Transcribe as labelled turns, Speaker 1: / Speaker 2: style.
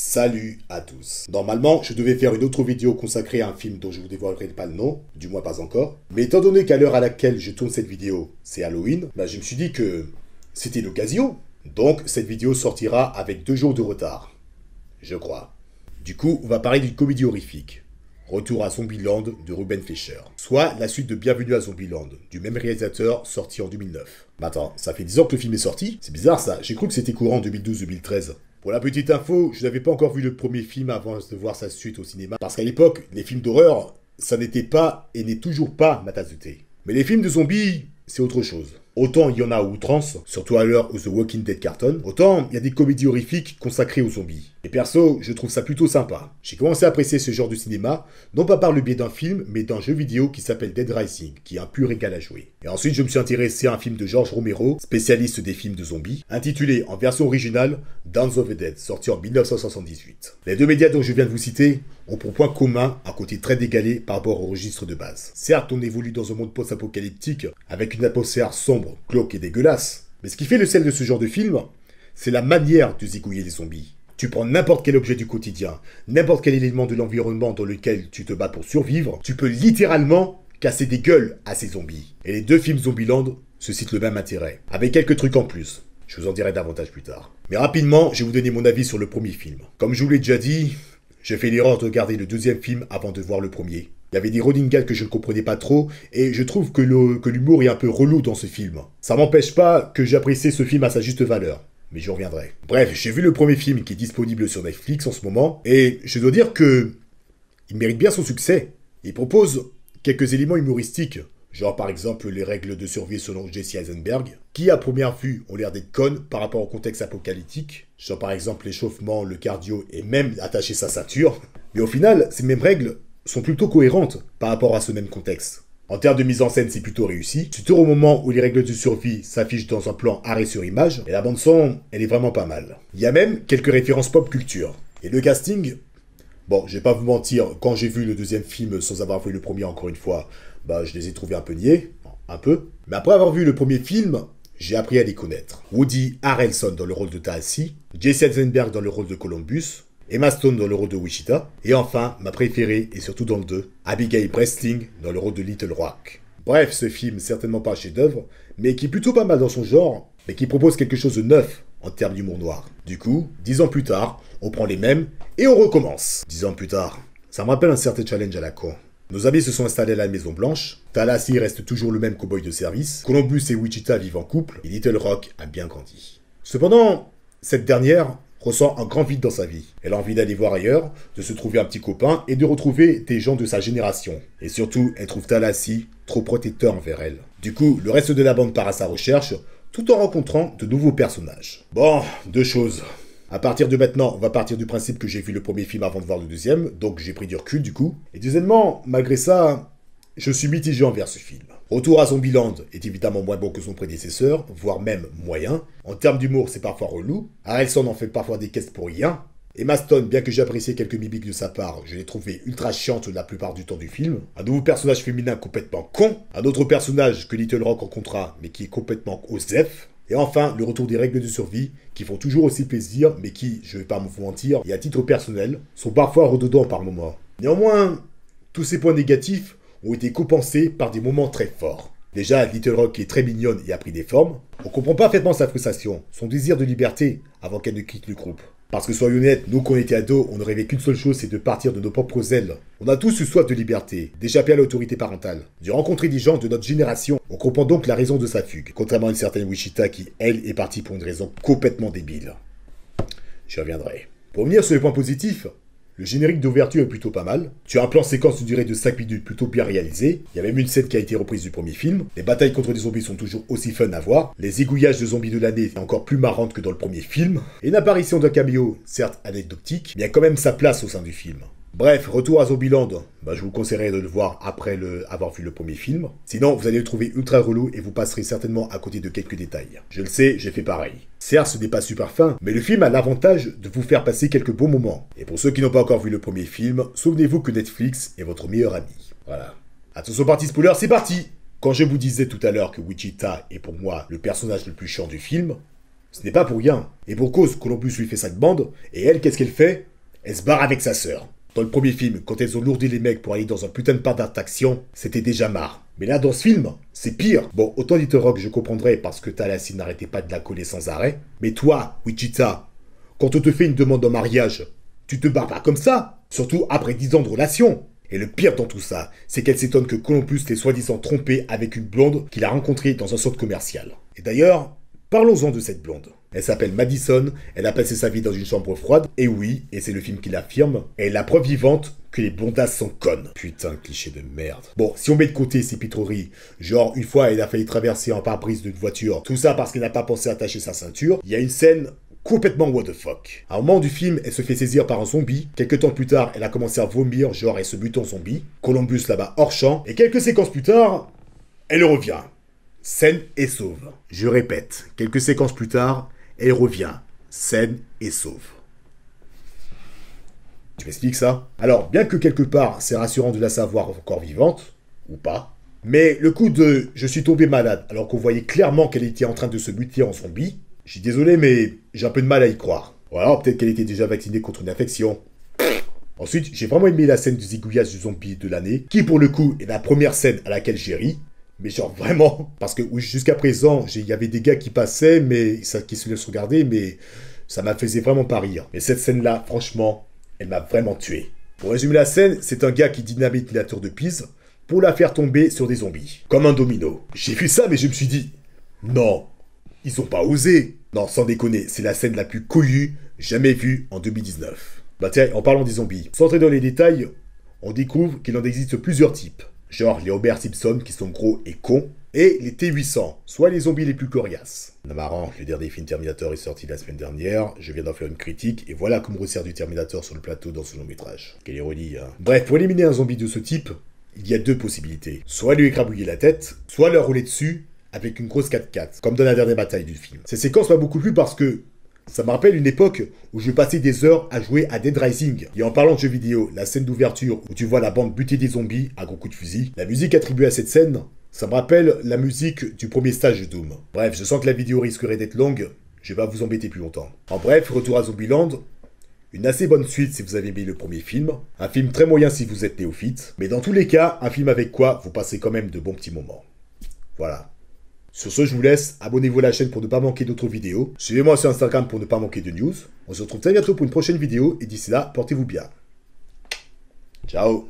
Speaker 1: Salut à tous. Normalement, je devais faire une autre vidéo consacrée à un film dont je vous dévoilerai pas le nom, du moins pas encore. Mais étant donné qu'à l'heure à laquelle je tourne cette vidéo, c'est Halloween, bah, je me suis dit que c'était l'occasion. Donc cette vidéo sortira avec deux jours de retard. Je crois. Du coup, on va parler d'une comédie horrifique. Retour à Zombieland de Ruben Fischer. Soit la suite de Bienvenue à Zombieland, du même réalisateur sorti en 2009. attends, ça fait 10 ans que le film est sorti. C'est bizarre ça, j'ai cru que c'était courant en 2012-2013. Pour la petite info, je n'avais pas encore vu le premier film avant de voir sa suite au cinéma, parce qu'à l'époque, les films d'horreur, ça n'était pas et n'est toujours pas ma tasse de thé. Mais les films de zombies, c'est autre chose. Autant il y en a à outrance, surtout à l'heure où The Walking Dead Carton, autant il y a des comédies horrifiques consacrées aux zombies. Et perso, je trouve ça plutôt sympa. J'ai commencé à apprécier ce genre de cinéma, non pas par le biais d'un film, mais d'un jeu vidéo qui s'appelle Dead Rising, qui est un pur régal à jouer. Et ensuite, je me suis intéressé à un film de George Romero, spécialiste des films de zombies, intitulé en version originale Dance of the Dead, sorti en 1978. Les deux médias dont je viens de vous citer, ont pour point commun un côté très dégalé par rapport au registre de base. Certes, on évolue dans un monde post-apocalyptique avec une atmosphère sombre, cloque et dégueulasse, mais ce qui fait le sel de ce genre de film, c'est la manière de zigouiller les zombies. Tu prends n'importe quel objet du quotidien, n'importe quel élément de l'environnement dans lequel tu te bats pour survivre, tu peux littéralement casser des gueules à ces zombies. Et les deux films Zombieland citent le même intérêt, avec quelques trucs en plus. Je vous en dirai davantage plus tard. Mais rapidement, je vais vous donner mon avis sur le premier film. Comme je vous l'ai déjà dit, j'ai fait l'erreur de regarder le deuxième film avant de voir le premier. Il y avait des running que je ne comprenais pas trop, et je trouve que l'humour est un peu relou dans ce film. Ça m'empêche pas que j'apprécie ce film à sa juste valeur, mais je reviendrai. Bref, j'ai vu le premier film qui est disponible sur Netflix en ce moment, et je dois dire que... Il mérite bien son succès. Il propose quelques éléments humoristiques, Genre par exemple les règles de survie selon Jesse Eisenberg, qui à première vue ont l'air d'être connes par rapport au contexte apocalyptique, genre par exemple l'échauffement, le cardio et même attacher sa ceinture, mais au final ces mêmes règles sont plutôt cohérentes par rapport à ce même contexte. En termes de mise en scène, c'est plutôt réussi. Surtout au moment où les règles de survie s'affichent dans un plan arrêt sur image, et la bande son, elle est vraiment pas mal. Il y a même quelques références pop culture. Et le casting, bon, je vais pas vous mentir, quand j'ai vu le deuxième film sans avoir vu le premier encore une fois, bah, je les ai trouvés un peu niais, un peu. Mais après avoir vu le premier film, j'ai appris à les connaître. Woody Harrelson dans le rôle de Taassi, Jesse Eisenberg dans le rôle de Columbus, Emma Stone dans le rôle de Wichita, et enfin, ma préférée, et surtout dans le 2, Abigail Breslin dans le rôle de Little Rock. Bref, ce film, certainement pas un chef-d'œuvre, mais qui est plutôt pas mal dans son genre, mais qui propose quelque chose de neuf en termes d'humour noir. Du coup, dix ans plus tard, on prend les mêmes et on recommence. Dix ans plus tard, ça me rappelle un certain challenge à la con. Nos amis se sont installés à la Maison Blanche. Talassi reste toujours le même cow-boy de service. Columbus et Wichita vivent en couple et Little Rock a bien grandi. Cependant, cette dernière ressent un grand vide dans sa vie. Elle a envie d'aller voir ailleurs, de se trouver un petit copain et de retrouver des gens de sa génération. Et surtout, elle trouve Talassi trop protecteur envers elle. Du coup, le reste de la bande part à sa recherche tout en rencontrant de nouveaux personnages. Bon, deux choses. À partir de maintenant, on va partir du principe que j'ai vu le premier film avant de voir le deuxième, donc j'ai pris du recul du coup. Et deuxièmement, malgré ça, je suis mitigé envers ce film. Retour à Zombieland est évidemment moins bon que son prédécesseur, voire même moyen. En termes d'humour, c'est parfois relou. Harrelson en fait parfois des caisses pour rien. Et Maston, bien que j'apprécie quelques mimiques de sa part, je l'ai trouvé ultra chiante la plupart du temps du film. Un nouveau personnage féminin complètement con. Un autre personnage que Little Rock rencontra, mais qui est complètement osef. Et enfin, le retour des règles de survie, qui font toujours aussi plaisir, mais qui, je ne vais pas vous mentir, et à titre personnel, sont parfois redondants par moments. Néanmoins, tous ces points négatifs ont été compensés par des moments très forts. Déjà, Little Rock est très mignonne et a pris des formes. On comprend parfaitement sa frustration, son désir de liberté avant qu'elle ne quitte le groupe. Parce que soyons honnêtes, nous qu'on on était ados, on ne rêvait qu'une seule chose, c'est de partir de nos propres ailes. On a tous eu soif de liberté, d'échapper à l'autorité parentale, du rencontrer des gens de notre génération. On comprend donc la raison de sa fugue, contrairement à une certaine Wichita qui, elle, est partie pour une raison complètement débile. Je reviendrai. Pour revenir sur les points positifs, le générique d'ouverture est plutôt pas mal. Tu as un plan séquence de durée de 5 minutes plutôt bien réalisé. Il y a même une scène qui a été reprise du premier film. Les batailles contre des zombies sont toujours aussi fun à voir. Les égouillages de zombies de l'année sont encore plus marrantes que dans le premier film. Et l'apparition apparition d'un cameo, certes anecdotique, mais a quand même sa place au sein du film. Bref, retour à Zombieland. Bah, je vous conseillerais de le voir après avoir vu le premier film. Sinon, vous allez le trouver ultra relou et vous passerez certainement à côté de quelques détails. Je le sais, j'ai fait pareil. Certes, ce n'est pas super fin, mais le film a l'avantage de vous faire passer quelques beaux moments. Et pour ceux qui n'ont pas encore vu le premier film, souvenez-vous que Netflix est votre meilleur ami. Voilà. Attention, party spoiler, c'est parti Quand je vous disais tout à l'heure que Wichita est pour moi le personnage le plus chiant du film, ce n'est pas pour rien. Et pour cause, Columbus lui fait sa bande et elle, qu'est-ce qu'elle fait Elle se barre avec sa sœur. Dans le premier film, quand elles ont lourdi les mecs pour aller dans un putain de parc d'attraction, c'était déjà marre. Mais là, dans ce film, c'est pire. Bon, autant dit que je comprendrais parce que Talassi n'arrêtait pas de la coller sans arrêt. Mais toi, Wichita, quand on te fait une demande en mariage, tu te barres pas comme ça. Surtout après 10 ans de relation. Et le pire dans tout ça, c'est qu'elle s'étonne que Columbus l'ait soi-disant trompé avec une blonde qu'il a rencontrée dans un centre commercial. Et d'ailleurs, parlons-en de cette blonde. Elle s'appelle Madison, elle a passé sa vie dans une chambre froide, et oui, et c'est le film qui l'affirme, elle est la preuve vivante que les bondasses sont connes. Putain, cliché de merde. Bon, si on met de côté ces pitreries, genre une fois elle a failli traverser en pare-brise d'une voiture, tout ça parce qu'elle n'a pas pensé attacher sa ceinture, il y a une scène complètement what the fuck. À moment du film, elle se fait saisir par un zombie. Quelques temps plus tard, elle a commencé à vomir, genre elle se bute en zombie. Columbus là-bas hors champ. Et quelques séquences plus tard, elle revient. Scène et sauve. Je répète, quelques séquences plus tard, elle revient, saine et sauve. Tu m'expliques ça Alors, bien que quelque part, c'est rassurant de la savoir encore vivante, ou pas, mais le coup de je suis tombé malade alors qu'on voyait clairement qu'elle était en train de se buter en zombie, je suis désolé, mais j'ai un peu de mal à y croire. Ou alors peut-être qu'elle était déjà vaccinée contre une infection. Ensuite, j'ai vraiment aimé la scène du zigouillage du zombie de l'année, qui pour le coup est la première scène à laquelle j'ai ri, mais genre vraiment, parce que jusqu'à présent, il y avait des gars qui passaient, mais ça, qui se laissent regarder, mais ça m'a faisait vraiment pas rire. Mais cette scène-là, franchement, elle m'a vraiment tué. Pour résumer la scène, c'est un gars qui dynamite la tour de Pise pour la faire tomber sur des zombies, comme un domino. J'ai vu ça, mais je me suis dit, non, ils ont pas osé. Non, sans déconner, c'est la scène la plus couillue jamais vue en 2019. Bah tiens, en parlant des zombies, sans entrer dans les détails, on découvre qu'il en existe plusieurs types genre les Robert Simpson qui sont gros et cons, et les T-800, soit les zombies les plus coriaces. marrant, le dernier film Terminator est sorti la semaine dernière, je viens d'en faire une critique, et voilà comment resserre du Terminator sur le plateau dans ce long métrage. Quelle ironie, hein Bref, pour éliminer un zombie de ce type, il y a deux possibilités. Soit lui écrabouiller la tête, soit le rouler dessus avec une grosse 4x4, comme dans la dernière bataille du film. Ces séquences m'a beaucoup plu parce que, ça me rappelle une époque où je passais des heures à jouer à Dead Rising. Et en parlant de jeux vidéo, la scène d'ouverture où tu vois la bande buter des zombies à gros coups de fusil, la musique attribuée à cette scène, ça me rappelle la musique du premier stage de Doom. Bref, je sens que la vidéo risquerait d'être longue, je vais pas vous embêter plus longtemps. En bref, retour à Zombieland, une assez bonne suite si vous avez aimé le premier film, un film très moyen si vous êtes néophyte, mais dans tous les cas, un film avec quoi vous passez quand même de bons petits moments. Voilà. Sur ce, je vous laisse. Abonnez-vous à la chaîne pour ne pas manquer d'autres vidéos. Suivez-moi sur Instagram pour ne pas manquer de news. On se retrouve très bientôt pour une prochaine vidéo. Et d'ici là, portez-vous bien. Ciao